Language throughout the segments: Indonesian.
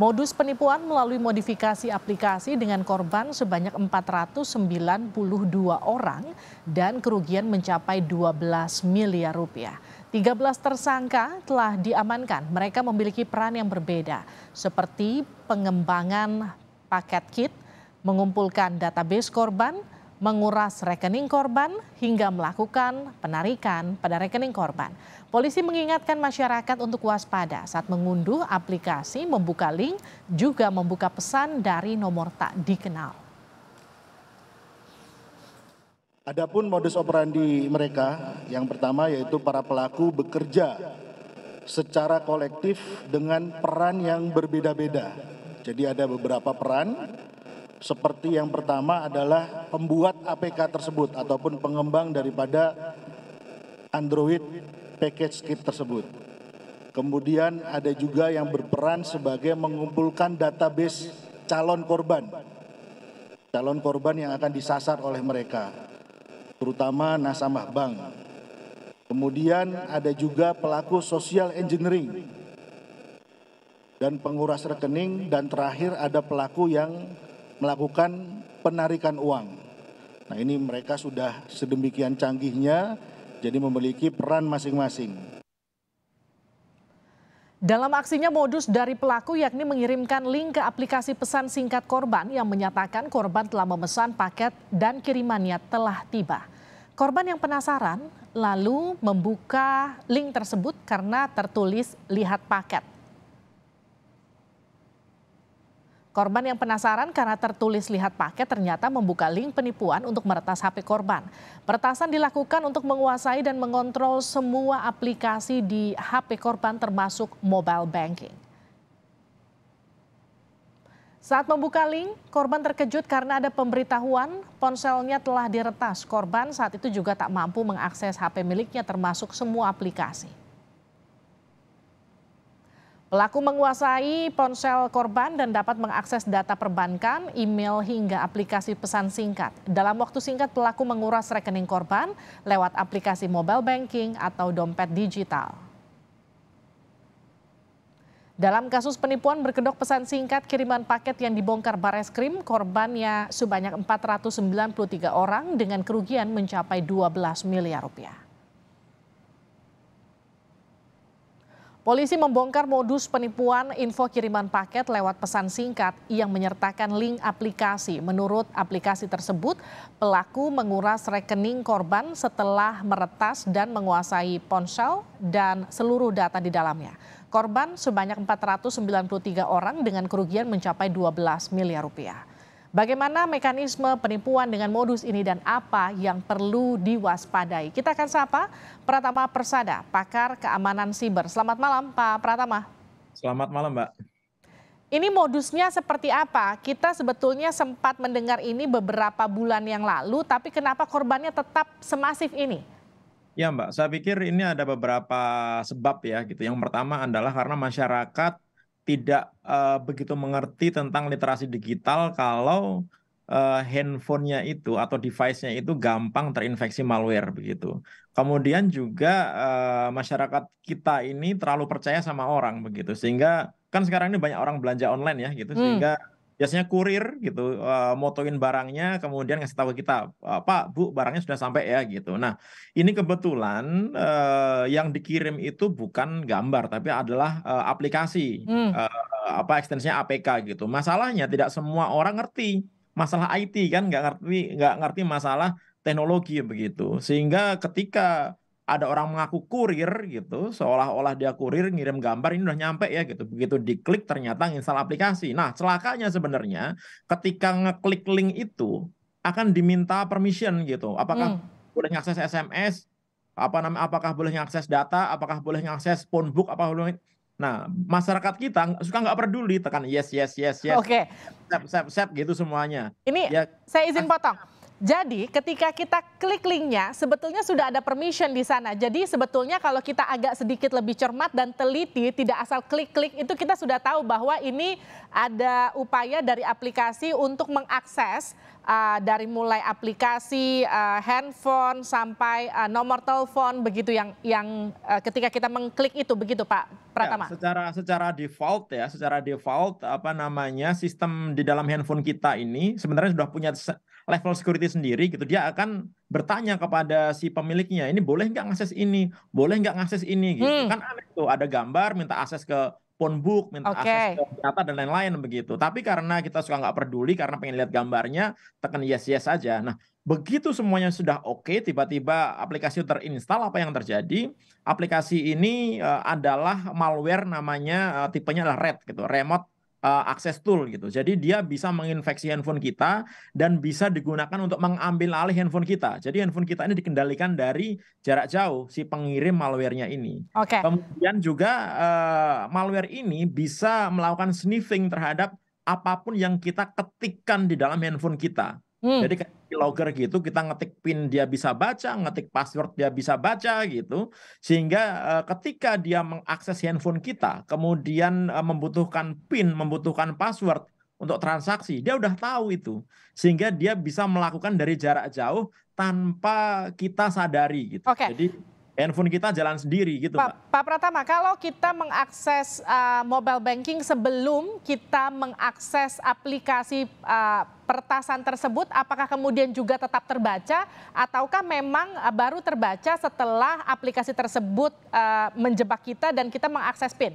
Modus penipuan melalui modifikasi aplikasi dengan korban sebanyak 492 orang dan kerugian mencapai 12 miliar rupiah. 13 tersangka telah diamankan. Mereka memiliki peran yang berbeda seperti pengembangan paket kit, mengumpulkan database korban, menguras rekening korban hingga melakukan penarikan pada rekening korban. Polisi mengingatkan masyarakat untuk waspada saat mengunduh aplikasi, membuka link, juga membuka pesan dari nomor tak dikenal. Adapun modus operandi mereka, yang pertama yaitu para pelaku bekerja secara kolektif dengan peran yang berbeda-beda. Jadi ada beberapa peran seperti yang pertama adalah pembuat APK tersebut ataupun pengembang daripada Android package kit tersebut. Kemudian ada juga yang berperan sebagai mengumpulkan database calon korban. Calon korban yang akan disasar oleh mereka, terutama nasabah bank. Kemudian ada juga pelaku social engineering dan penguras rekening dan terakhir ada pelaku yang melakukan penarikan uang. Nah ini mereka sudah sedemikian canggihnya, jadi memiliki peran masing-masing. Dalam aksinya modus dari pelaku yakni mengirimkan link ke aplikasi pesan singkat korban yang menyatakan korban telah memesan paket dan kirimannya telah tiba. Korban yang penasaran lalu membuka link tersebut karena tertulis lihat paket. Korban yang penasaran karena tertulis lihat paket ternyata membuka link penipuan untuk meretas HP korban. Peretasan dilakukan untuk menguasai dan mengontrol semua aplikasi di HP korban termasuk mobile banking. Saat membuka link, korban terkejut karena ada pemberitahuan ponselnya telah diretas. Korban saat itu juga tak mampu mengakses HP miliknya termasuk semua aplikasi. Pelaku menguasai ponsel korban dan dapat mengakses data perbankan, email hingga aplikasi pesan singkat. Dalam waktu singkat pelaku menguras rekening korban lewat aplikasi mobile banking atau dompet digital. Dalam kasus penipuan berkedok pesan singkat kiriman paket yang dibongkar krim, korbannya sebanyak 493 orang dengan kerugian mencapai 12 miliar rupiah. Polisi membongkar modus penipuan info kiriman paket lewat pesan singkat yang menyertakan link aplikasi. Menurut aplikasi tersebut, pelaku menguras rekening korban setelah meretas dan menguasai ponsel dan seluruh data di dalamnya. Korban sebanyak 493 orang dengan kerugian mencapai 12 miliar rupiah. Bagaimana mekanisme penipuan dengan modus ini dan apa yang perlu diwaspadai? Kita akan sapa Pratama Persada, pakar keamanan siber. Selamat malam Pak Pratama. Selamat malam Mbak. Ini modusnya seperti apa? Kita sebetulnya sempat mendengar ini beberapa bulan yang lalu, tapi kenapa korbannya tetap semasif ini? Ya Mbak, saya pikir ini ada beberapa sebab ya gitu. Yang pertama adalah karena masyarakat tidak uh, begitu mengerti tentang literasi digital kalau uh, handphonenya itu atau device-nya itu gampang terinfeksi malware begitu. Kemudian juga uh, masyarakat kita ini terlalu percaya sama orang begitu sehingga kan sekarang ini banyak orang belanja online ya gitu hmm. sehingga biasanya kurir gitu uh, motoin barangnya kemudian ngasih tahu kita eh, Pak Bu barangnya sudah sampai ya gitu nah ini kebetulan uh, yang dikirim itu bukan gambar tapi adalah uh, aplikasi hmm. uh, apa ekstensinya APK gitu masalahnya tidak semua orang ngerti masalah IT kan nggak ngerti nggak ngerti masalah teknologi begitu sehingga ketika ada orang mengaku kurir gitu, seolah-olah dia kurir ngirim gambar ini udah nyampe ya gitu. Begitu diklik ternyata nginstal aplikasi. Nah, celakanya sebenarnya ketika ngeklik link itu akan diminta permission gitu. Apakah hmm. boleh ngakses SMS? Apa namanya? Apakah boleh ngakses data? Apakah boleh ngakses phonebook? Apa boleh Nah, masyarakat kita suka nggak peduli tekan yes yes yes yes. Oke. Okay. Sep sep sep gitu semuanya. Ini ya, saya izin potong jadi ketika kita klik linknya, sebetulnya sudah ada permission di sana. Jadi sebetulnya kalau kita agak sedikit lebih cermat dan teliti, tidak asal klik-klik, itu kita sudah tahu bahwa ini ada upaya dari aplikasi untuk mengakses uh, dari mulai aplikasi uh, handphone sampai uh, nomor telepon begitu yang yang uh, ketika kita mengklik itu begitu Pak Pratama. Ya, secara secara default ya, secara default apa namanya sistem di dalam handphone kita ini sebenarnya sudah punya level security sendiri gitu dia akan bertanya kepada si pemiliknya ini boleh nggak ngakses ini boleh nggak ngakses ini gitu hmm. kan aneh tuh ada gambar minta akses ke book, minta okay. akses ke data dan lain-lain begitu. Tapi karena kita suka nggak peduli karena pengen lihat gambarnya, tekan yes yes saja. Nah, begitu semuanya sudah oke, okay, tiba-tiba aplikasi terinstall apa yang terjadi? Aplikasi ini uh, adalah malware namanya uh, tipenya adalah red gitu, remote uh, akses tool gitu. Jadi dia bisa menginfeksi handphone kita dan bisa digunakan untuk mengambil alih handphone kita. Jadi handphone kita ini dikendalikan dari jarak jauh si pengirim malwarenya ini. Okay. Kemudian juga uh, malware ini bisa melakukan sniffing terhadap apapun yang kita ketikkan di dalam handphone kita. Hmm. Jadi kayak logger gitu, kita ngetik pin dia bisa baca, ngetik password dia bisa baca gitu, sehingga e, ketika dia mengakses handphone kita, kemudian e, membutuhkan pin, membutuhkan password untuk transaksi, dia udah tahu itu, sehingga dia bisa melakukan dari jarak jauh tanpa kita sadari gitu. Okay. Jadi handphone kita jalan sendiri gitu Pak. Pak Pratama, kalau kita mengakses uh, mobile banking sebelum kita mengakses aplikasi uh, pertasan tersebut, apakah kemudian juga tetap terbaca ataukah memang uh, baru terbaca setelah aplikasi tersebut uh, menjebak kita dan kita mengakses PIN?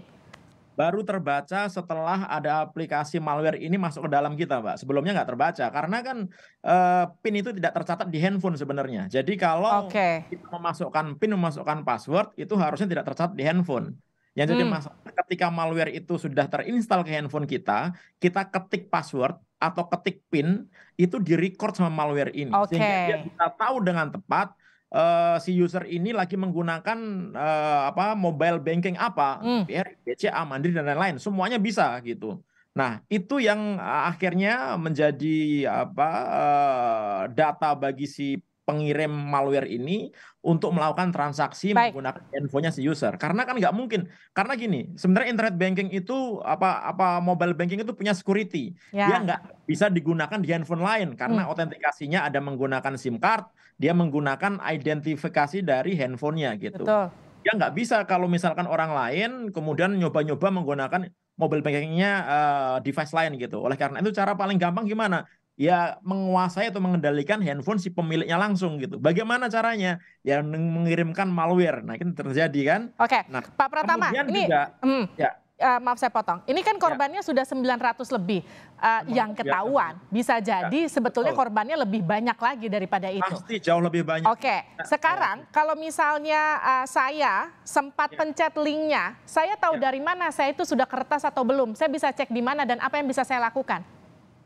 baru terbaca setelah ada aplikasi malware ini masuk ke dalam kita, Pak. Sebelumnya nggak terbaca karena kan e, PIN itu tidak tercatat di handphone sebenarnya. Jadi kalau okay. kita memasukkan PIN, memasukkan password itu harusnya tidak tercatat di handphone. Yang jadi hmm. masalah ketika malware itu sudah terinstal ke handphone kita, kita ketik password atau ketik PIN itu direcord sama malware ini okay. sehingga dia bisa tahu dengan tepat uh, si user ini lagi menggunakan uh, apa mobile banking apa, BRI, hmm. ya, BCA, Mandiri dan lain-lain, semuanya bisa gitu. Nah, itu yang eh, akhirnya menjadi apa uh, data bagi si pengirim malware ini untuk melakukan transaksi Baik. menggunakan handphonenya si user. Karena kan nggak mungkin. Karena gini, sebenarnya internet banking itu apa apa mobile banking itu punya security. Ya. Dia nggak bisa digunakan di handphone lain karena hmm. autentikasinya ada menggunakan SIM card, dia menggunakan identifikasi dari handphonenya gitu. Betul. Dia nggak bisa kalau misalkan orang lain kemudian nyoba-nyoba menggunakan mobile bankingnya uh, device lain gitu. Oleh karena itu cara paling gampang gimana? ya menguasai atau mengendalikan handphone si pemiliknya langsung gitu. Bagaimana caranya? Ya mengirimkan malware. Nah, ini terjadi kan? Oke. Nah, Pak Pratama, ini juga mm, ya Uh, maaf saya potong. Ini kan ya. korbannya eh, ya. sudah 900 lebih uh, yang ketahuan. Bisa jadi ya. sebetulnya Betul. korbannya lebih banyak lagi daripada itu. Pasti jauh lebih banyak. Oke, okay. Ya, ya. sekarang kalau misalnya uh, saya sempat ya. pencet linknya, saya tahu ya. dari mana saya itu sudah kertas atau belum. Saya bisa cek di mana dan apa yang bisa saya lakukan.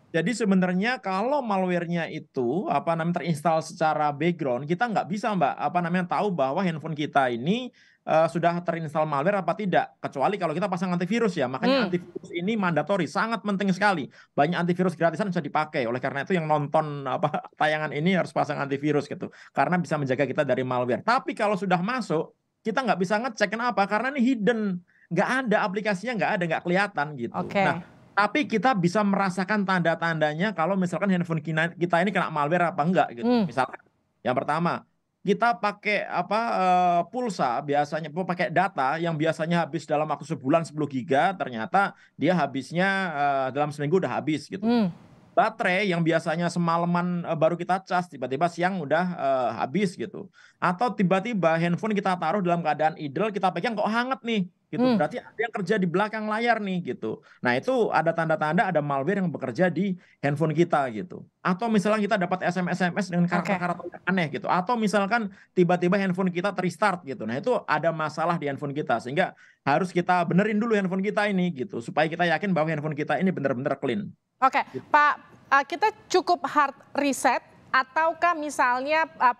Jadi sebenarnya kalau malwarenya itu apa namanya terinstal secara background, kita nggak bisa mbak apa namanya tahu bahwa handphone kita ini uh, sudah terinstal malware apa tidak. Kecuali kalau kita pasang antivirus ya, makanya hmm. antivirus ini mandatori, sangat penting sekali. Banyak antivirus gratisan bisa dipakai. Oleh karena itu yang nonton apa tayangan ini harus pasang antivirus gitu, karena bisa menjaga kita dari malware. Tapi kalau sudah masuk, kita nggak bisa ngecek kenapa? Karena ini hidden, nggak ada aplikasinya, nggak ada, nggak kelihatan gitu. Okay. Nah tapi kita bisa merasakan tanda-tandanya kalau misalkan handphone kita ini kena malware apa enggak gitu. Hmm. Misalkan yang pertama, kita pakai apa uh, pulsa biasanya pakai data yang biasanya habis dalam waktu sebulan 10 giga ternyata dia habisnya uh, dalam seminggu udah habis gitu. Hmm. Baterai yang biasanya semalaman eh, baru kita cas tiba-tiba siang udah uh, habis gitu. Atau tiba-tiba handphone kita taruh dalam keadaan idle kita pegang kok hangat nih gitu. Hmm. Berarti ada yang kerja di belakang layar nih gitu. Nah, itu ada tanda-tanda ada malware yang bekerja di handphone kita gitu. Atau misalnya kita dapat SMS SMS dengan karakter-karakter okay. aneh gitu. Atau misalkan tiba-tiba handphone kita terstart gitu. Nah, itu ada masalah di handphone kita sehingga harus kita benerin dulu handphone kita ini gitu supaya kita yakin bahwa handphone kita ini benar-benar clean. Oke, okay. gitu. Pak, eh, kita cukup hard reset ataukah misalnya eh,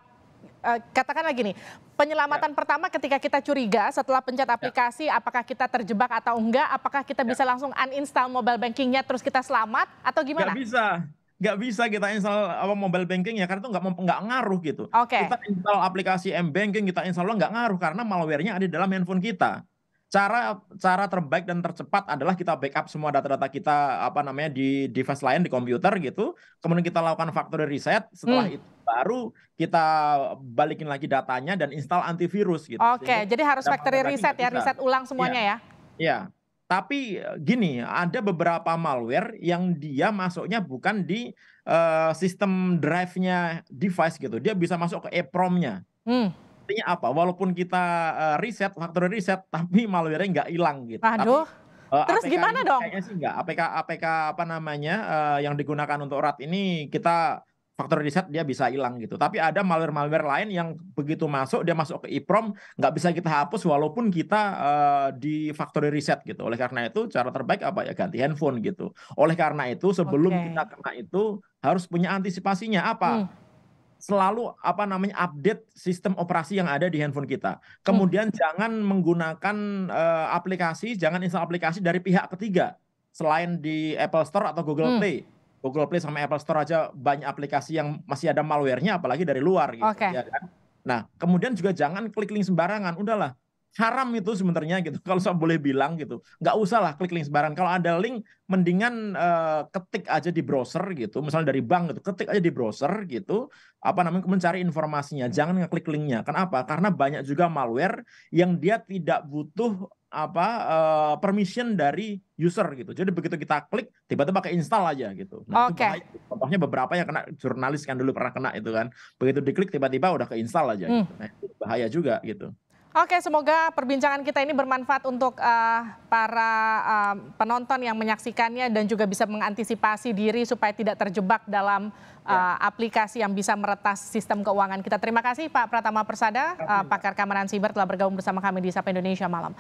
Eh, katakan lagi nih, penyelamatan ya. pertama ketika kita curiga setelah pencet ya. aplikasi ya. apakah kita terjebak atau enggak, apakah kita ya. bisa langsung uninstall mobile bankingnya terus kita selamat atau gimana? Gak bisa. Gak bisa kita install apa mobile bankingnya karena itu nggak nggak ngaruh gitu. Okay. Kita install aplikasi M banking kita install nggak ngaruh karena malwarenya ada di dalam handphone kita cara cara terbaik dan tercepat adalah kita backup semua data-data kita apa namanya di device lain di komputer gitu kemudian kita lakukan factory reset setelah hmm. itu baru kita balikin lagi datanya dan install antivirus gitu oke okay, jadi harus factory reset ya reset ulang iya. semuanya ya ya, ya. Tapi eh, gini, ada beberapa malware yang dia masuknya bukan di uh, sistem drive-nya device gitu. Dia bisa masuk ke EPROM-nya. Hmm artinya apa? Walaupun kita uh, reset, faktor riset tapi malware-nya nggak hilang gitu. Aduh. Tapi, Uh, Terus APK gimana dong? Kayaknya sih enggak. APK APK apa namanya uh, yang digunakan untuk RAT ini kita faktor riset dia bisa hilang gitu. Tapi ada malware-malware lain yang begitu masuk dia masuk ke EEPROM nggak bisa kita hapus walaupun kita uh, di faktor riset gitu. Oleh karena itu cara terbaik apa ya ganti handphone gitu. Oleh karena itu sebelum okay. kita kena itu harus punya antisipasinya apa? Hmm selalu apa namanya update sistem operasi yang ada di handphone kita. Kemudian hmm. jangan menggunakan uh, aplikasi, jangan install aplikasi dari pihak ketiga selain di Apple Store atau Google hmm. Play. Google Play sama Apple Store aja banyak aplikasi yang masih ada malwarenya, apalagi dari luar gitu okay. ya kan. Nah, kemudian juga jangan klik link sembarangan. Udahlah, haram itu sebenarnya gitu kalau saya boleh bilang gitu nggak usah lah klik link sebaran kalau ada link mendingan uh, ketik aja di browser gitu misalnya dari bank gitu ketik aja di browser gitu apa namanya mencari informasinya jangan ngeklik linknya kenapa karena banyak juga malware yang dia tidak butuh apa uh, permission dari user gitu. Jadi begitu kita klik tiba-tiba pakai install aja gitu. Nah, okay. contohnya beberapa yang kena jurnalis kan dulu pernah kena itu kan. Begitu diklik tiba-tiba udah ke install aja gitu. hmm. gitu. Nah, itu bahaya juga gitu. Oke, semoga perbincangan kita ini bermanfaat untuk uh, para uh, penonton yang menyaksikannya dan juga bisa mengantisipasi diri supaya tidak terjebak dalam uh, ya. Eh, aplikasi yang bisa meretas sistem keuangan kita. Terima kasih Pak Pratama Persada, uh, pakar keamanan siber telah bergabung bersama kami di Sapa Indonesia malam.